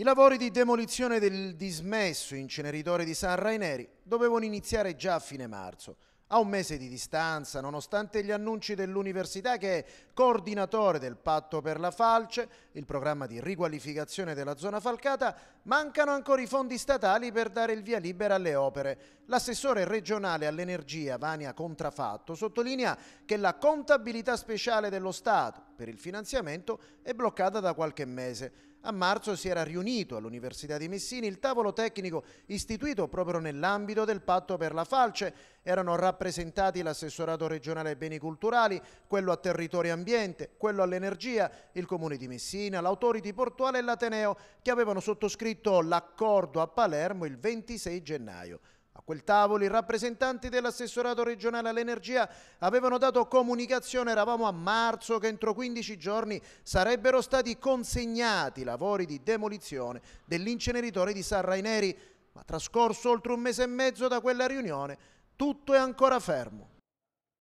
I lavori di demolizione del dismesso inceneritore di San Raineri dovevano iniziare già a fine marzo. A un mese di distanza, nonostante gli annunci dell'università che è coordinatore del patto per la falce, il programma di riqualificazione della zona falcata, mancano ancora i fondi statali per dare il via libera alle opere. L'assessore regionale all'energia Vania Contrafatto sottolinea che la contabilità speciale dello Stato per il finanziamento è bloccata da qualche mese. A marzo si era riunito all'Università di Messina il tavolo tecnico istituito proprio nell'ambito del patto per la falce. Erano rappresentati l'assessorato regionale ai beni culturali, quello a territorio e ambiente, quello all'energia, il comune di Messina, l'autority portuale e l'Ateneo che avevano sottoscritto l'accordo a Palermo il 26 gennaio. A quel tavolo i rappresentanti dell'assessorato regionale all'energia avevano dato comunicazione, eravamo a marzo, che entro 15 giorni sarebbero stati consegnati i lavori di demolizione dell'inceneritore di San Raineri, ma trascorso oltre un mese e mezzo da quella riunione tutto è ancora fermo.